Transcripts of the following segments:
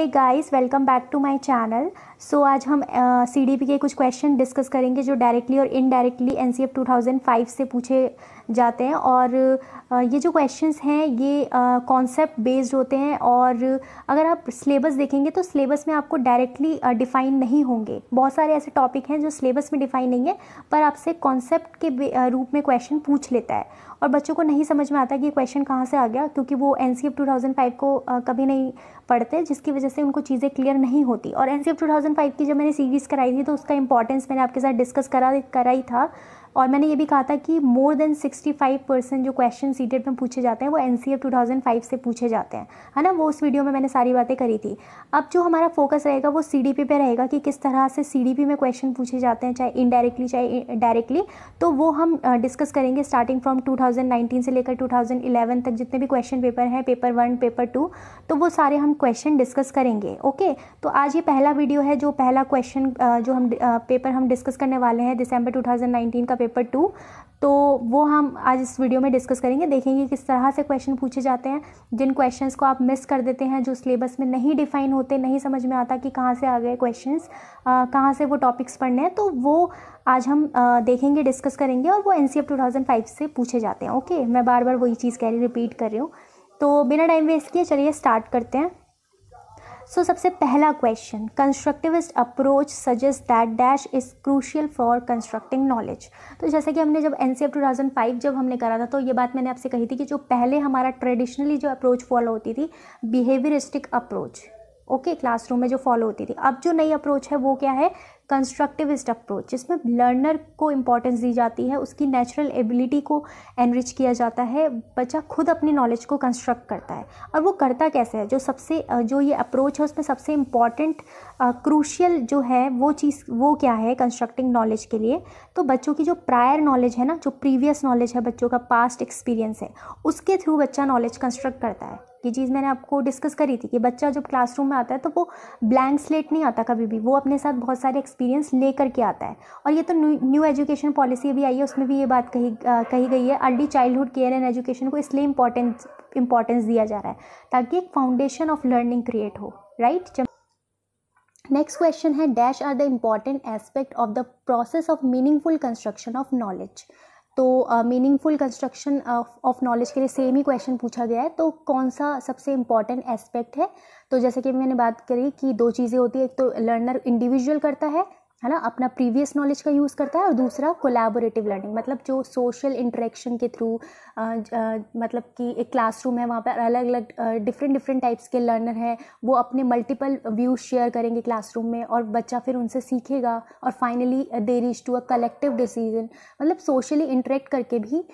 Hey guys welcome back to my channel so आज हम सी D P के कुछ क्वेश्चन डिस्कस करेंगे जो डायरेक्टली और indirectly N C F two thousand five से पूछे जाते हैं और uh, ये जो क्वेश्चंस हैं ये कॉन्सेप्ट uh, बेस्ड होते हैं और अगर आप सिलेबस देखेंगे तो सिलेबस में आपको डायरेक्टली डिफाइन uh, नहीं होंगे बहुत सारे ऐसे टॉपिक हैं जो सिलेबस में डिफाइन नहीं है पर आपसे कॉन्सेप्ट के रूप में क्वेश्चन पूछ लेता है और बच्चों को नहीं समझ में आता कि क्वेश्चन कहाँ से आ गया क्योंकि वो N C F two thousand five को कभी नहीं पढ़ते जिसकी वजह से उनको चीज़ें क्लियर नहीं होती और N C F two thousand five की जब मैंने सीरीज़ कराई थी तो उसका इंपॉर्टेंस मैंने आपके साथ डिस्कस करा करा ही था और मैंने ये भी कहा था कि मोर देन 65 परसेंट जो क्वेश्चन सीटेड में पूछे जाते हैं वो एन सी से पूछे जाते हैं है ना वो उस वीडियो में मैंने सारी बातें करी थी अब जो हमारा फोकस रहेगा वो सी डी पे रहेगा कि किस तरह से सी डी पी में क्वेश्चन पूछे जाते हैं चाहे इनडायरेक्टली चाहे डायरेक्टली तो वो हम डिस्कस करेंगे स्टार्टिंग फ्रॉम 2019 से लेकर 2011 तक जितने भी क्वेश्चन पेपर हैं पेपर वन पेपर टू तो वो सारे हम क्वेश्चन डिस्कस करेंगे ओके तो आज ये पहला वीडियो है जो पहला क्वेश्चन जो हम पेपर हम डिस्कस करने वाले हैं दिसंबर टू का पेपर टू तो वो हम आज इस वीडियो में डिस्कस करेंगे देखेंगे किस तरह से क्वेश्चन पूछे जाते हैं जिन क्वेश्चंस को आप मिस कर देते हैं जो सिलेबस में नहीं डिफाइन होते नहीं समझ में आता कि कहाँ से आ गए क्वेश्चंस कहाँ से वो टॉपिक्स पढ़ने हैं तो वो आज हम आ, देखेंगे डिस्कस करेंगे और वो एन सी से पूछे जाते हैं ओके मैं बार बार वही चीज़ कह रही रिपीट कर रही हूँ तो बिना टाइम वेस्ट किए चलिए स्टार्ट करते हैं सो so, सबसे पहला question constructivist approach suggest that dash is crucial for constructing knowledge तो जैसे कि हमने जब N C F two thousand five जब हमने करा था तो ये बात मैंने आपसे कही थी कि जो पहले हमारा ट्रेडिशनली जो अप्रोच फॉलो होती थी बिहेवियरिस्टिक अप्रोच ओके क्लासरूम में जो फॉलो होती थी अब जो नई अप्रोच है वो क्या है कंस्ट्रक्टिविस्ट अप्रोच जिसमें लर्नर को इम्पोर्टेंस दी जाती है उसकी नेचुरल एबिलिटी को एनरिच किया जाता है बच्चा खुद अपनी नॉलेज को कंस्ट्रक्ट करता है और वो करता कैसे है जो सबसे जो ये अप्रोच है उसमें सबसे इम्पॉर्टेंट क्रूशियल जो है वो चीज़ वो क्या है कंस्ट्रक्टिंग नॉलेज के लिए तो बच्चों की जो प्रायर नॉलेज है ना जो प्रीवियस नॉलेज है बच्चों का पास्ट एक्सपीरियंस है उसके थ्रू बच्चा नॉलेज कंस्ट्रक्ट करता है ये चीज़ मैंने आपको डिस्कस करी थी कि बच्चा जब क्लासरूम में आता है तो वो ब्लैंक स्लेट नहीं आता कभी भी वो अपने साथ बहुत सारे एक्सपीरियंस ले करके आता है और ये तो न्यू एजुकेशन पॉलिसी भी आई है उसमें भी ये बात कही आ, कही गई है early childhood care and education को इसलिए इंपॉर्टेंस इंपॉर्टेंस दिया जा रहा है ताकि एक फाउंडेशन ऑफ लर्निंग क्रिएट हो राइट right? नेक्स्ट क्वेश्चन है dash are the important aspect of the process of meaningful construction of knowledge तो मीनिंगफुल कंस्ट्रक्शन ऑफ नॉलेज के लिए सेम ही क्वेश्चन पूछा गया है तो कौन सा सबसे इम्पॉर्टेंट एस्पेक्ट है तो जैसे कि मैंने बात करी कि दो चीज़ें होती है एक तो लर्नर इंडिविजुअल करता है है ना अपना प्रीवियस नॉलेज का यूज़ करता है और दूसरा कोलैबोरेटिव लर्निंग मतलब जो सोशल इंटरेक्शन के थ्रू मतलब कि एक क्लासरूम है वहाँ पर अलग अलग डिफरेंट डिफरेंट टाइप्स के लर्नर हैं वो अपने मल्टीपल व्यूज शेयर करेंगे क्लासरूम में और बच्चा फिर उनसे सीखेगा और finally they reach to a collective decision मतलब सोशली इंटरेक्ट करके भी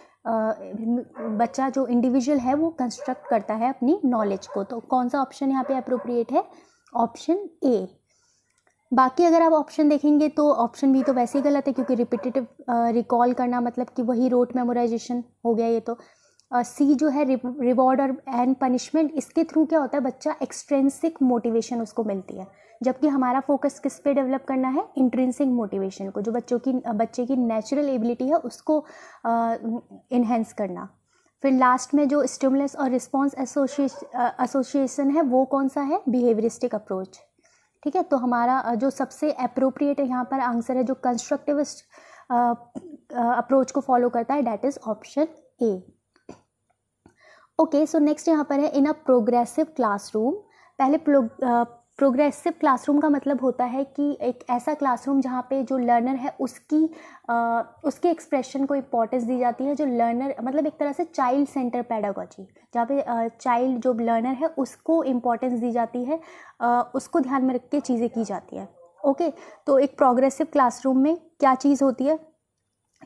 बच्चा जो इंडिविजुअल है वो कंस्ट्रक्ट करता है अपनी नॉलेज को तो कौन सा ऑप्शन यहाँ पे अप्रोप्रिएट है ऑप्शन ए बाकी अगर आप ऑप्शन देखेंगे तो ऑप्शन भी तो वैसे ही गलत है क्योंकि रिपीटेटिव रिकॉल करना मतलब कि वही रोट मेमोराइजेशन हो गया ये तो सी uh, जो है रिवॉर्ड और एंड पनिशमेंट इसके थ्रू क्या होता है बच्चा एक्सट्रेंसिक मोटिवेशन उसको मिलती है जबकि हमारा फोकस किस पे डेवलप करना है इंट्रेंसिक मोटिवेशन को जो बच्चों की बच्चे की नेचुरल एबिलिटी है उसको इन्हेंस uh, करना फिर लास्ट में जो स्टिमुलस और रिस्पॉन्स एसोसिएशन है वो कौन सा है बिहेवियरिस्टिक अप्रोच ठीक है तो हमारा जो सबसे अप्रोप्रिएट यहाँ पर आंसर है जो कंस्ट्रक्टिविस्ट अप्रोच को फॉलो करता है that is option A okay so next यहाँ पर है इन अ प्रोग्रेसिव क्लासरूम पहले प्रोग्रेसिव क्लासरूम का मतलब होता है कि एक ऐसा क्लासरूम जहाँ पे जो लर्नर है उसकी आ, उसके एक्सप्रेशन को इम्पोर्टेंस दी जाती है जो लर्नर मतलब एक तरह से चाइल्ड सेंटर पैडागोजी जहाँ पे चाइल्ड जो लर्नर है उसको इम्पोर्टेंस दी जाती है आ, उसको ध्यान में रख के चीज़ें की जाती है ओके तो एक प्रोग्रेसिव क्लासरूम में क्या चीज़ होती है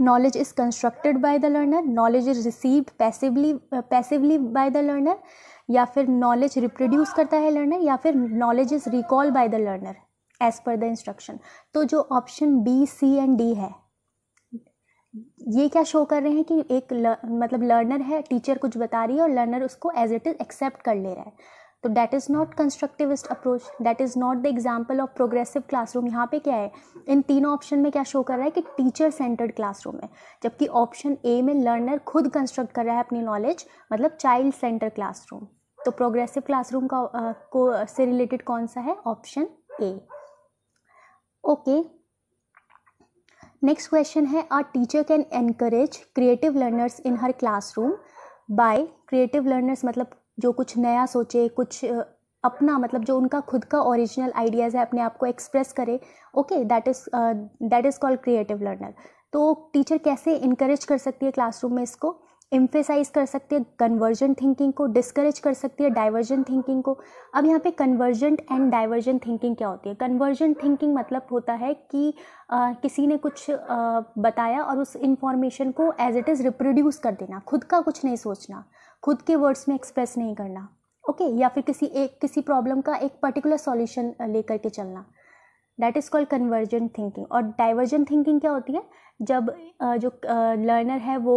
knowledge is constructed by the learner knowledge is received passively passively by the learner या फिर नॉलेज रिप्रोड्यूस करता है लर्नर या फिर knowledge is recall by the learner as per the instruction तो जो option B C and D है ये क्या शो कर रहे हैं कि एक मतलब लर्नर है टीचर कुछ बता रही है और लर्नर उसको एज इट इज़ एक्सेप्ट कर ले रहा है तो that is not constructivist approach that is not the example of progressive classroom यहाँ पे क्या है इन तीनों ऑप्शन में क्या शो कर रहा है कि टीचर सेंटर्ड क्लासरूम है जबकि ऑप्शन ए में लर्नर खुद कंस्ट्रक्ट कर रहा है अपनी नॉलेज मतलब चाइल्ड सेंटर क्लासरूम तो प्रोग्रेसिव क्लासरूम का आ, को से रिलेटेड कौन सा है option A okay next question है a teacher can encourage creative learners in her classroom by creative learners मतलब जो कुछ नया सोचे कुछ अपना मतलब जो उनका खुद का ओरिजिनल आइडियाज़ है अपने आप को एक्सप्रेस करे okay that is that is called creative learner तो टीचर कैसे इंकरेज कर सकती है क्लासरूम में इसको एम्फेसाइज कर सकती है कन्वर्जेंट थिंकिंग को डिस्करेज कर सकती है डाइवर्जेंट थिंकिंग को अब यहाँ पे कन्वर्जेंट एंड डाइवर्जेंट थिंकिंग क्या होती है कन्वर्जेंट थिंकिंग मतलब होता है कि आ, किसी ने कुछ आ, बताया और उस इंफॉर्मेशन को एज इट इज़ रिप्रोड्यूस कर देना खुद का कुछ नहीं सोचना खुद के वर्ड्स में एक्सप्रेस नहीं करना ओके okay? या फिर किसी एक किसी प्रॉब्लम का एक पर्टिकुलर सॉल्यूशन लेकर के चलना that is called convergent thinking और डाइवर्जेंट थिंकिंग क्या होती है जब जो लर्नर है वो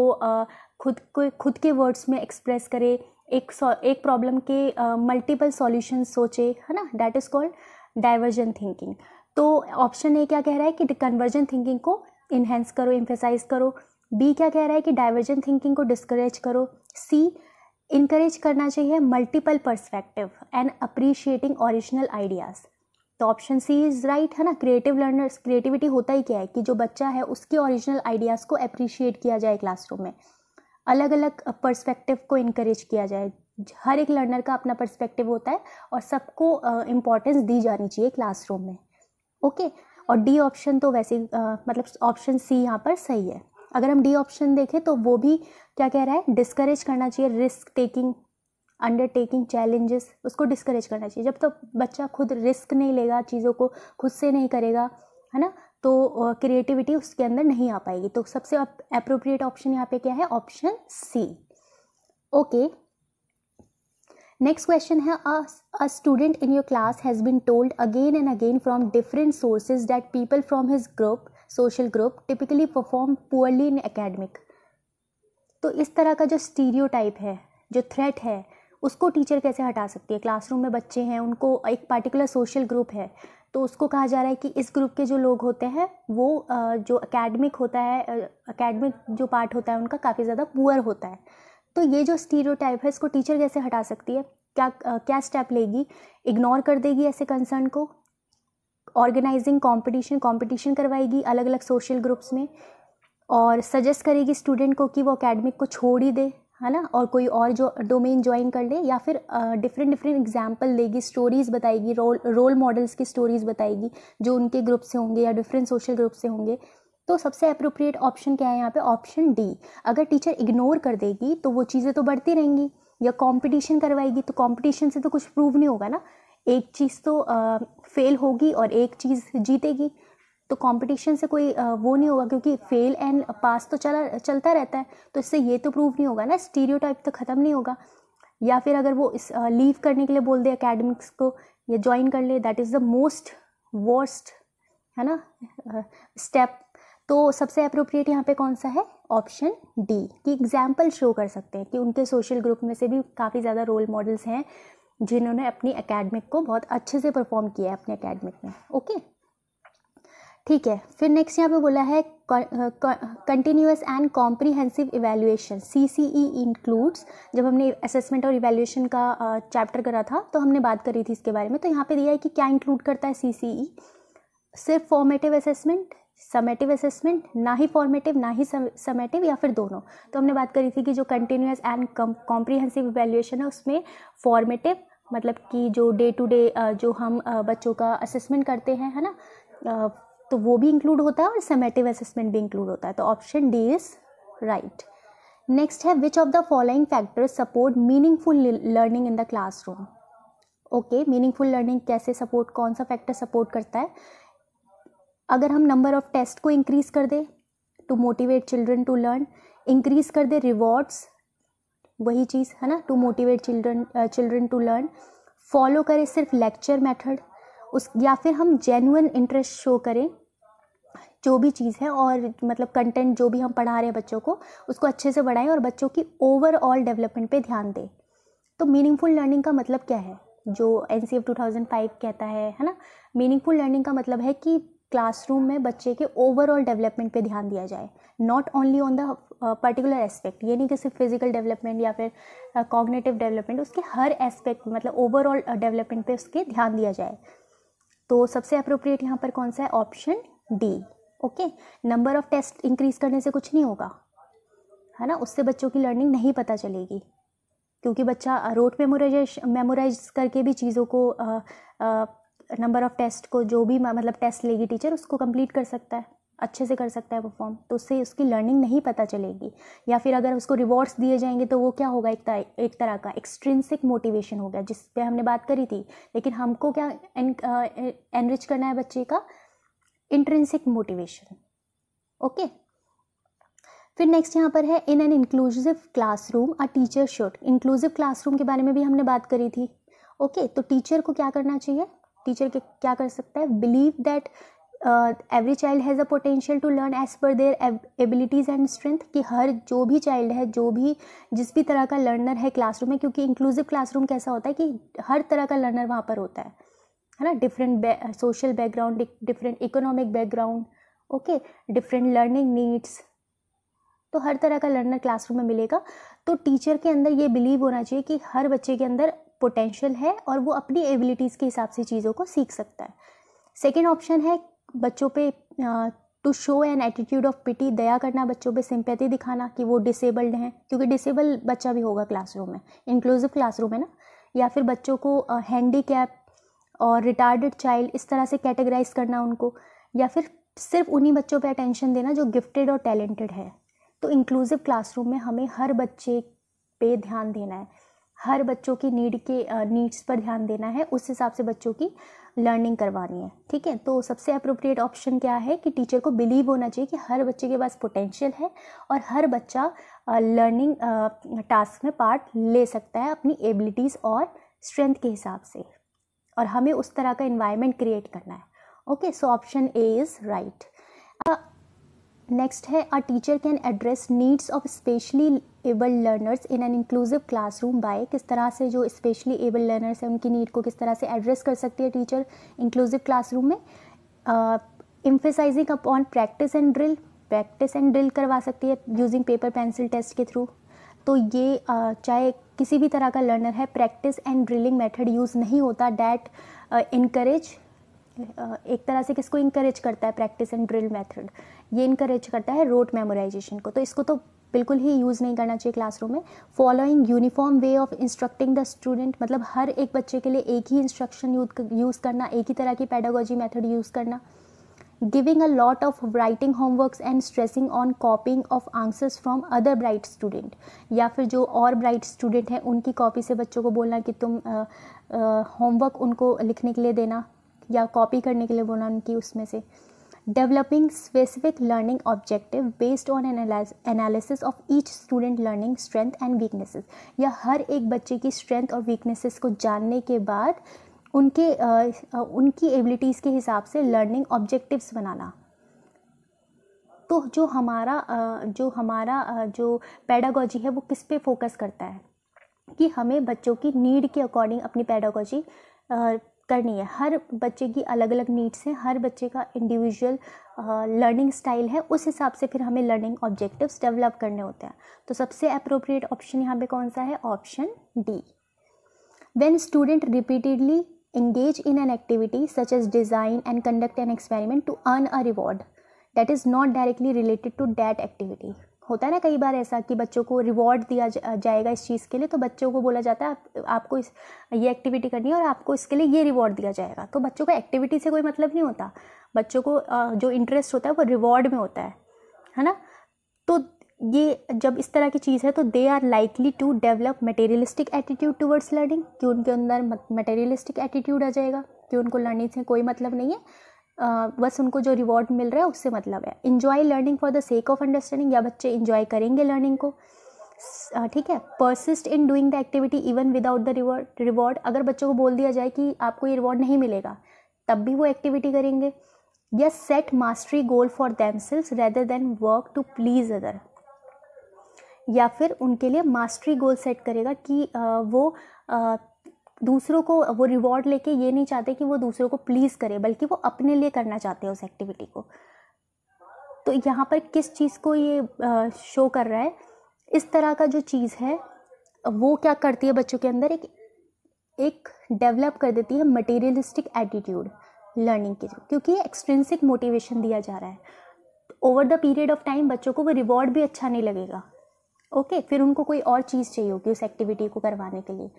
खुद को खुद के वर्ड्स में एक्सप्रेस करे एक एक प्रॉब्लम के मल्टीपल सॉल्यूशन सोचे है ना that is called divergent thinking तो ऑप्शन ए क्या कह रहा है कि कन्वर्जन थिंकिंग को इन्हेंस करो इम्फेसाइज करो बी क्या कह रहा है कि डाइवर्जन थिंकिंग को डिस्करेज करो सी इनक्रेज करना चाहिए multiple perspective and appreciating original ideas तो ऑप्शन सी इज़ राइट है ना क्रिएटिव लर्नर्स क्रिएटिविटी होता ही क्या है कि जो बच्चा है उसके ओरिजिनल आइडियाज़ को अप्रिशिएट किया जाए क्लासरूम में अलग अलग पर्सपेक्टिव को इनक्रेज किया जाए हर एक लर्नर का अपना पर्सपेक्टिव होता है और सबको इम्पोर्टेंस दी जानी चाहिए क्लासरूम में ओके okay? और डी ऑप्शन तो वैसे uh, मतलब ऑप्शन सी यहाँ पर सही है अगर हम डी ऑप्शन देखें तो वो भी क्या कह रहा है डिस्करेज करना चाहिए रिस्क टेकिंग अंडरटेकिंग चैलेंजेस उसको डिस्करेज करना चाहिए जब तक तो बच्चा खुद रिस्क नहीं लेगा चीज़ों को खुद से नहीं करेगा है ना तो क्रिएटिविटी uh, उसके अंदर नहीं आ पाएगी तो सबसे अप्रोप्रिएट ऑप्शन यहाँ पे क्या है option C okay next question है a student in your class has been told again and again from different sources that people from his group social group typically perform poorly in academic तो इस तरह का जो stereotype है जो threat है उसको टीचर कैसे हटा सकती है क्लासरूम में बच्चे हैं उनको एक पार्टिकुलर सोशल ग्रुप है तो उसको कहा जा रहा है कि इस ग्रुप के जो लोग होते हैं वो जो अकेडमिक होता है अकेडमिक जो पार्ट होता है उनका काफ़ी ज़्यादा पुअर होता है तो ये जो स्टीरियोटाइप है इसको टीचर कैसे हटा सकती है क्या क्या स्टेप लेगी इग्नोर कर देगी ऐसे कंसर्न को ऑर्गेनाइजिंग कंपटीशन कंपटीशन करवाएगी अलग अलग सोशल ग्रुप्स में और सजेस्ट करेगी स्टूडेंट को कि वो अकेडमिक को छोड़ ही दे है ना और कोई और जो डोमेन ज्वाइन कर ले या फिर डिफरेंट डिफरेंट एग्जाम्पल देगी स्टोरीज़ बताएगी रोल रोल मॉडल्स की स्टोरीज़ बताएगी जो उनके ग्रुप से होंगे या डिफरेंट सोशल ग्रुप से होंगे तो सबसे अप्रोप्रिएट ऑप्शन क्या है यहाँ पे ऑप्शन डी अगर टीचर इग्नोर कर देगी तो वो चीज़ें तो बढ़ती रहेंगी या कंपटीशन करवाएगी तो कंपटीशन से तो कुछ प्रूव नहीं होगा ना एक चीज़ तो फेल होगी और एक चीज़ जीतेगी तो कंपटीशन से कोई वो नहीं होगा क्योंकि फेल एंड पास तो चला चलता रहता है तो इससे ये तो प्रूव नहीं होगा ना स्टीरियो तो ख़त्म नहीं होगा या फिर अगर वो इस लीव करने के लिए बोल दे अकेडमिक्स को या ज्वाइन कर ले that is the most worst है ना स्टेप तो सबसे अप्रोप्रिएट यहाँ पे कौन सा है ऑप्शन डी कि एग्जाम्पल शो कर सकते हैं कि उनके सोशल ग्रुप में से भी काफ़ी ज़्यादा रोल मॉडल्स हैं जिन्होंने अपनी एकेडमिक को बहुत अच्छे से परफॉर्म किया है अपने एकेडमिक में ओके ठीक है फिर नेक्स्ट यहाँ पे बोला है continuous and comprehensive evaluation C C E includes जब हमने असेसमेंट और इवेल्यूएशन का चैप्टर uh, करा था तो हमने बात करी थी इसके बारे में तो यहाँ पे दिया है कि क्या इंक्लूड करता है सी सी ई सिर्फ फॉर्मेटिव असेसमेंट समेटिव असेसमेंट ना ही फॉर्मेटिव ना ही समेटिव या फिर दोनों तो हमने बात करी थी कि जो कंटिन्यूस एंड कॉम्प्रीहेंसिव इवेल्युएशन है उसमें फॉर्मेटिव मतलब कि जो डे टू डे जो हम बच्चों का असेसमेंट करते हैं है ना तो वो भी इंक्लूड होता है और समेटिव असेसमेंट भी इंक्लूड होता है तो option D is right next है which of the following factors support meaningful learning in the classroom okay meaningful learning कैसे सपोर्ट कौन सा फैक्टर सपोर्ट करता है अगर हम नंबर ऑफ़ टेस्ट को इंक्रीज़ कर दें to motivate children to learn increase कर दें रिवॉर्ड्स वही चीज़ है ना to motivate children children to learn follow करें सिर्फ लेक्चर मेथड उस या फिर हम जेनुअन इंटरेस्ट शो करें जो भी चीज़ है और मतलब कंटेंट जो भी हम पढ़ा रहे हैं बच्चों को उसको अच्छे से बढ़ाएं और बच्चों की ओवरऑल डेवलपमेंट पे ध्यान दें तो मीनिंगफुल लर्निंग का मतलब क्या है जो N C F two thousand five कहता है है ना मीनिंगफुल लर्निंग का मतलब है कि क्लासरूम में बच्चे के ओवरऑल डेवलपमेंट पे ध्यान दिया जाए not only on the particular aspect ये नहीं कि सिर्फ फिजिकल डेवलपमेंट या फिर कॉग्नेटिव uh, डेवलपमेंट उसके हर एस्पेक्ट मतलब ओवरऑल डेवलपमेंट uh, पे उसके ध्यान दिया जाए तो सबसे अप्रोप्रिएट यहाँ पर कौन सा है option D okay number of test increase करने से कुछ नहीं होगा है ना उससे बच्चों की लर्निंग नहीं पता चलेगी क्योंकि बच्चा रोट मेमोराइज मेमोराइज करके भी चीज़ों को आ, uh, आ, नंबर ऑफ़ टेस्ट को जो भी मतलब टेस्ट लेगी टीचर उसको कंप्लीट कर सकता है अच्छे से कर सकता है वो फॉर्म तो उससे उसकी लर्निंग नहीं पता चलेगी या फिर अगर उसको रिवॉर्ड्स दिए जाएंगे तो वो क्या होगा एक, तर, एक तरह का एक्सट्रेंसिक मोटिवेशन होगा जिस पर हमने बात करी थी लेकिन हमको क्या एनरिच करना है बच्चे का इंट्रेंसिक मोटिवेशन ओके फिर नेक्स्ट यहाँ पर है in an inclusive classroom a teacher should inclusive classroom के बारे में भी हमने बात करी थी ओके okay, तो टीचर को क्या करना चाहिए टीचर के क्या कर सकता है believe that every child has a potential to learn as per their abilities and strength कि हर जो भी चाइल्ड है जो भी जिस भी तरह का लर्नर है क्लासरूम में क्योंकि इंक्लूसिव क्लासरूम कैसा होता है कि हर तरह का लर्नर वहाँ पर होता है है ना different social background different economic background okay different learning needs तो हर तरह का लर्नर क्लासरूम में मिलेगा तो टीचर के अंदर ये बिलीव होना चाहिए कि हर बच्चे के अंदर पोटेंशियल है और वो अपनी एबिलिटीज़ के हिसाब से चीज़ों को सीख सकता है सेकेंड ऑप्शन है बच्चों पे to show an attitude of pity दया करना बच्चों पे सिंपैथी दिखाना कि वो डिसेबल्ड हैं क्योंकि डिसेबल बच्चा भी होगा क्लासरूम में इंक्लूसिव क्लासरूम है ना या फिर बच्चों को हैंडी uh, और रिटार्डेड चाइल्ड इस तरह से कैटेगराइज करना उनको या फिर सिर्फ उन्हीं बच्चों पे अटेंशन देना जो गिफ्टेड और टैलेंटेड है तो इंक्लूसिव क्लासरूम में हमें हर बच्चे पे ध्यान देना है हर बच्चों की नीड के नीड्स पर ध्यान देना है उस हिसाब से बच्चों की लर्निंग करवानी है ठीक है तो सबसे अप्रोप्रिएट ऑप्शन क्या है कि टीचर को बिलीव होना चाहिए कि हर बच्चे के पास पोटेंशियल है और हर बच्चा लर्निंग टास्क में पार्ट ले सकता है अपनी एबिलिटीज़ और स्ट्रेंथ के हिसाब से और हमें उस तरह का इन्वायरमेंट क्रिएट करना है okay so option A is right next है a teacher can address needs of specially abled learners in an inclusive classroom by किस तरह से जो स्पेशली एबल लर्नर्स हैं उनकी नीड को किस तरह से एड्रेस कर सकती है टीचर इंक्लूसिव क्लासरूम में emphasising upon practice and drill practice and drill करवा सकती है यूजिंग पेपर पेंसिल टेस्ट के थ्रू तो ये uh, चाहे किसी भी तरह का लर्नर है practice and drilling method use नहीं होता डैट इनक्रेज एक तरह से किसको इंकरेज करता है प्रैक्टिस एंड ड्रिल मेथड ये इंकरेज करता है रोट मेमोराइजेशन को तो इसको तो बिल्कुल ही यूज़ नहीं करना चाहिए क्लासरूम में following uniform way of instructing the student मतलब हर एक बच्चे के लिए एक ही इंस्ट्रक्शन यूज़ करना एक ही तरह की पैडागोजी मेथड यूज़ करना giving a lot of writing homeworks and stressing on copying of answers from other bright student या फिर जो और ब्राइट स्टूडेंट हैं उनकी कॉपी से बच्चों को बोलना कि तुम होमवर्क उनको लिखने के लिए देना या कॉपी करने के लिए बोलना उनकी उसमें से developing specific learning objective based on analysis of each student learning strength and weaknesses या हर एक बच्चे की strength और weaknesses को जानने के बाद उनके uh, उनकी एबिलिटीज़ के हिसाब से लर्निंग ऑब्जेक्टिव्स बनाना तो जो हमारा uh, जो हमारा uh, जो पैडागोजी है वो किस पे फोकस करता है कि हमें बच्चों की नीड के अकॉर्डिंग अपनी पैडागोजी करनी है हर बच्चे की अलग अलग नीड्स हैं हर बच्चे का इंडिविजुअल लर्निंग स्टाइल है उस हिसाब से फिर हमें लर्निंग ऑब्जेक्टिव्स डेवलप करने होते हैं तो सबसे अप्रोप्रिएट ऑप्शन यहाँ पे कौन सा है option D when student repeatedly engage in an activity such as design and conduct an experiment to earn a reward that is not directly related to that activity होता है ना कई बार ऐसा कि बच्चों को रिवॉर्ड दिया जा, जाएगा इस चीज़ के लिए तो बच्चों को बोला जाता है आप, आपको इस ये एक्टिविटी करनी है और आपको इसके लिए ये रिवॉर्ड दिया जाएगा तो बच्चों को एक्टिविटी से कोई मतलब नहीं होता बच्चों को जो इंटरेस्ट होता है वो रिवॉर्ड में होता है है ना तो ये जब इस तरह की चीज़ है तो they are likely to develop materialistic attitude towards learning कि उनके अंदर मटेरियलिस्टिक एटीट्यूड आ जाएगा कि उनको लर्निंग से कोई मतलब नहीं है बस उनको जो रिवॉर्ड मिल रहा है उससे मतलब है enjoy learning for the sake of understanding या बच्चे इन्जॉय करेंगे लर्निंग को ठीक है persist in doing the activity even without the reward reward अगर बच्चों को बोल दिया जाए कि आपको ये रिवॉर्ड नहीं मिलेगा तब भी वो एक्टिविटी करेंगे या set mastery goal for themselves rather than work to please other या फिर उनके लिए मास्टरी गोल सेट करेगा कि वो दूसरों को वो रिवॉर्ड लेके ये नहीं चाहते कि वो दूसरों को प्लीज़ करे बल्कि वो अपने लिए करना चाहते हैं उस एक्टिविटी को तो यहाँ पर किस चीज़ को ये शो कर रहा है इस तरह का जो चीज़ है वो क्या करती है बच्चों के अंदर एक एक डेवलप कर देती है मटेरियलिस्टिक एटीट्यूड लर्निंग के क्योंकि ये एक्सट्रेंसिक मोटिवेशन दिया जा रहा है over the period of time बच्चों को वो रिवॉर्ड भी अच्छा नहीं लगेगा ओके okay, फिर उनको कोई और चीज़ चाहिए होगी उस एक्टिविटी को करवाने के लिए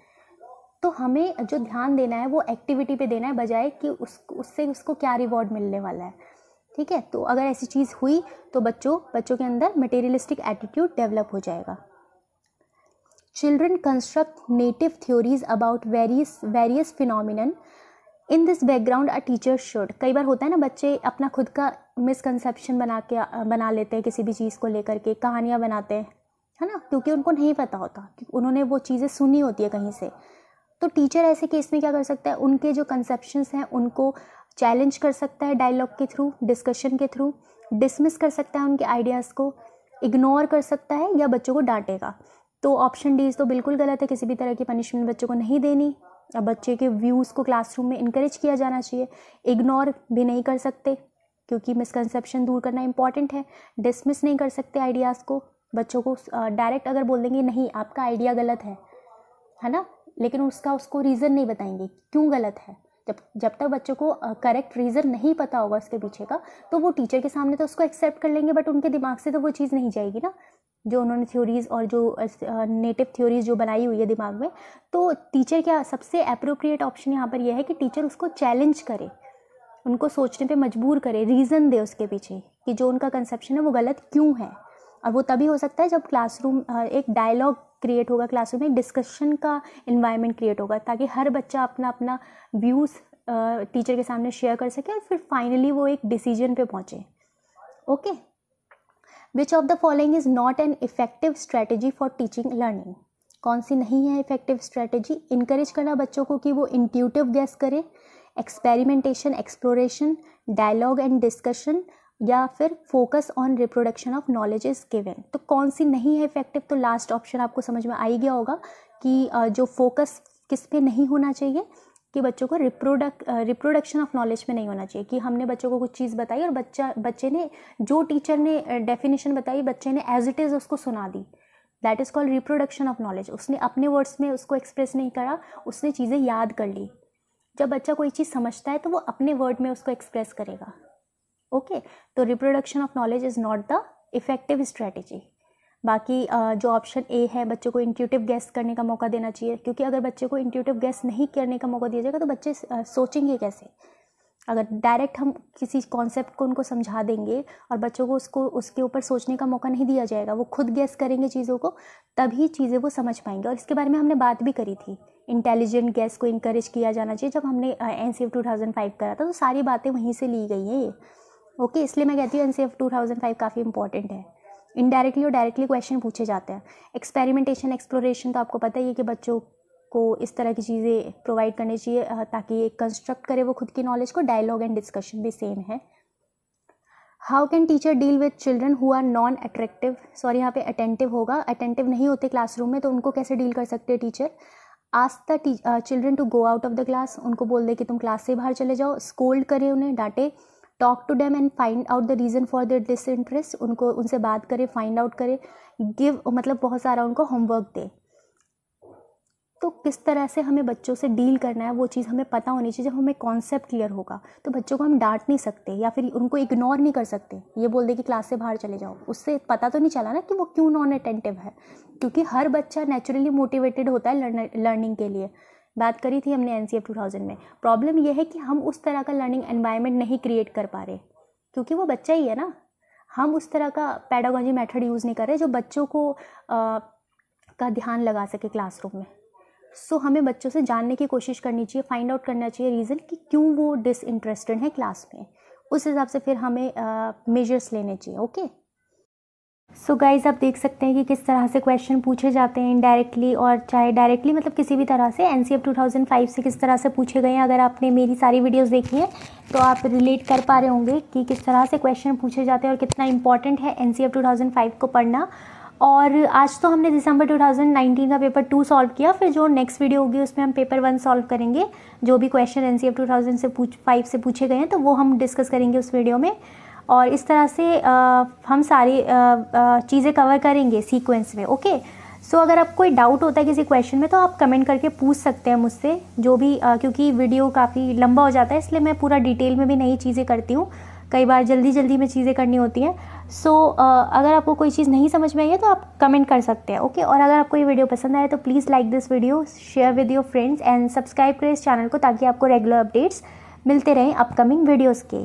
तो हमें जो ध्यान देना है वो एक्टिविटी पे देना है बजाय कि उस उससे उसको क्या रिवॉर्ड मिलने वाला है ठीक है तो अगर ऐसी चीज़ हुई तो बच्चों बच्चों के अंदर मटेरियलिस्टिक एटीट्यूड डेवलप हो जाएगा children construct native theories about various various phenomena in this background a teacher should कई बार होता है ना बच्चे अपना खुद का मिसकनसेप्शन बना के बना लेते हैं किसी भी चीज़ को लेकर के कहानियाँ बनाते हैं है ना क्योंकि उनको नहीं पता होता उन्होंने वो चीज़ें सुनी होती है कहीं से तो टीचर ऐसे केस में क्या कर सकता है उनके जो कंसेप्शंस हैं उनको चैलेंज कर सकता है डायलॉग के थ्रू डिस्कशन के थ्रू डिसमिस कर सकता है उनके आइडियाज़ को इग्नोर कर सकता है या बच्चों को डांटेगा तो ऑप्शन डीज तो बिल्कुल गलत है किसी भी तरह की पनिशमेंट बच्चों को नहीं देनी अब बच्चे के व्यूज़ को क्लासरूम में इनक्रेज किया जाना चाहिए इग्नोर भी नहीं कर सकते क्योंकि मिसकंसेप्शन दूर करना इम्पॉर्टेंट है डिसमिस नहीं कर सकते आइडियाज़ को बच्चों को डायरेक्ट अगर बोल देंगे नहीं आपका आइडिया गलत है है ना लेकिन उसका उसको रीज़न नहीं बताएंगे क्यों गलत है जब जब तक बच्चों को करेक्ट रीज़न नहीं पता होगा उसके पीछे का तो वो टीचर के सामने तो उसको एक्सेप्ट कर लेंगे बट उनके दिमाग से तो वो चीज़ नहीं जाएगी ना जो उन्होंने थ्योरीज़ और जो नेटिव थ्योरीज़ जो बनाई हुई है दिमाग में तो टीचर क्या सबसे अप्रोप्रिएट ऑप्शन यहाँ पर यह है कि टीचर उसको चैलेंज करे उनको सोचने पे मजबूर करे रीज़न दे उसके पीछे कि जो उनका कंसेप्शन है वो गलत क्यों है और वो तभी हो सकता है जब क्लासरूम एक डायलॉग क्रिएट होगा क्लासरूम में डिस्कशन का इन्वायरमेंट क्रिएट होगा ताकि हर बच्चा अपना अपना व्यूज़ टीचर के सामने शेयर कर सके और फिर फाइनली वो एक डिसीजन पे पहुँचे okay which of the following is not an effective strategy for teaching learning कौन सी नहीं है इफ़ेक्टिव स्ट्रैटेजी इंकरेज करना बच्चों को कि वो इंट्यूटिव गैस करें experimentation exploration dialogue and discussion या फिर focus on reproduction of knowledge is given तो कौन सी नहीं है इफेक्टिव तो लास्ट ऑप्शन आपको समझ में आ ही गया होगा कि जो फोकस किस पे नहीं होना चाहिए कि बच्चों को रिप्रोडक्ट रिप्रोडक्शन ऑफ नॉलेज में नहीं होना चाहिए कि हमने बच्चों को कुछ चीज़ बताई और बच्चा बच्चे ने जो टीचर ने डेफिनेशन बताई बच्चे ने एज इट इज़ उसको सुना दी that is called reproduction of knowledge उसने अपने वर्ड्स में उसको एक्सप्रेस नहीं करा उसने चीज़ें याद कर ली जब बच्चा कोई चीज़ समझता है तो वो अपने वर्ड में उसको एक्सप्रेस करेगा ओके तो reproduction of knowledge is not the effective strategy बाकी जो ऑप्शन ए है बच्चों को इंट्यूटिव गैस करने का मौका देना चाहिए क्योंकि अगर बच्चे को इंट्यूटिव गैस नहीं करने का मौका दिया जाएगा तो बच्चे सोचेंगे कैसे अगर डायरेक्ट हम किसी कॉन्सेप्ट को उनको समझा देंगे और बच्चों को उसको उसके ऊपर सोचने का मौका नहीं दिया जाएगा वो खुद गैस करेंगे चीज़ों को तभी चीज़ें वो समझ पाएंगे और इसके बारे में हमने बात भी करी थी इंटेलिजेंट गैस को इंकरेज किया जाना चाहिए जब हमने N C F two thousand five करा था तो सारी बातें वहीं से ली गई हैं ये ओके इसलिए मैं कहती हूँ N C F two thousand five काफ़ी इंपॉर्टेंट है इनडायरेक्टली और डायरेक्टली क्वेश्चन पूछे जाते हैं एक्सपेरिमेंटेशन एक्सप्लोरेशन तो आपको पता ही है कि बच्चों को इस तरह की चीज़ें प्रोवाइड करनी चाहिए ताकि एक कंस्ट्रक्ट करे वो खुद की नॉलेज को डायलॉग एंड डिस्कशन भी सेम है how can teacher deal with children who are non attractive sorry यहाँ पे अटेंटिव होगा अटेंटिव नहीं होते क्लासरूम में तो उनको कैसे डील कर सकते हैं teacher ask the children to go out of the class उनको बोल दे कि तुम क्लास से बाहर चले जाओ स्कोल्ड करें उन्हें डांटे talk to them and find out the reason for dis disinterest उनको उनसे बात करें फाइंड आउट करें गिव मतलब बहुत सारा उनको होमवर्क दें तो किस तरह से हमें बच्चों से डील करना है वो चीज़ हमें पता होनी चाहिए जब हमें कॉन्सेप्ट क्लियर होगा तो बच्चों को हम डांट नहीं सकते या फिर उनको इग्नोर नहीं कर सकते ये बोल दे कि क्लास से बाहर चले जाओ उससे पता तो नहीं चला ना कि वो क्यों नॉन अटेंटिव है क्योंकि हर बच्चा नेचुरली मोटिवेटेड होता है लर्निंग के लिए बात करी थी हमने N C F two thousand में प्रॉब्लम यह है कि हम उस तरह का लर्निंग एनवायरनमेंट नहीं क्रिएट कर पा रहे क्योंकि वो बच्चा ही है ना हम उस तरह का पैडागोजी मेथड यूज़ नहीं कर रहे जो बच्चों को आ, का ध्यान लगा सके क्लासरूम में सो so, हमें बच्चों से जानने की कोशिश करनी चाहिए फाइंड आउट करना चाहिए रीज़न कि क्यों वो डिसइंटरेस्टेड है क्लास में उस हिसाब से फिर हमें मेजर्स लेने चाहिए okay okay? So so guys आप देख सकते हैं कि किस तरह से क्वेश्चन पूछे जाते हैं इनडायरेक्टली और चाहे डायरेक्टली मतलब किसी भी तरह से एन सी 2005 से किस तरह से पूछे गए हैं अगर आपने मेरी सारी वीडियोस देखी हैं तो आप रिलेट कर पा रहे होंगे कि किस तरह से क्वेश्चन पूछे जाते हैं और कितना इंपॉर्टेंट है एन सी 2005 को पढ़ना और आज तो हमने दिसंबर 2019 का पेपर टू सॉल्व किया फिर जो नेक्स्ट वीडियो होगी उसमें हम पेपर वन सॉल्व करेंगे जो भी क्वेश्चन एन सी 2005 से पूछ फाइव से पूछे गए हैं तो वो हम डिस्कस करेंगे उस वीडियो में और इस तरह से आ, हम सारी चीज़ें कवर करेंगे सीक्वेंस में ओके सो so, अगर आप कोई डाउट होता है किसी क्वेश्चन में तो आप कमेंट करके पूछ सकते हैं मुझसे जो भी आ, क्योंकि वीडियो काफ़ी लंबा हो जाता है इसलिए मैं पूरा डिटेल में भी नई चीज़ें करती हूँ कई बार जल्दी जल्दी में चीज़ें करनी होती हैं सो so, अगर आपको कोई चीज़ नहीं समझ में आई है तो आप कमेंट कर सकते हैं ओके okay? और अगर आपको ये वीडियो पसंद आए तो please like this video share with your friends and subscribe करें इस चैनल को ताकि आपको रेगुलर अपडेट्स मिलते रहें अपकमिंग वीडियोज़ के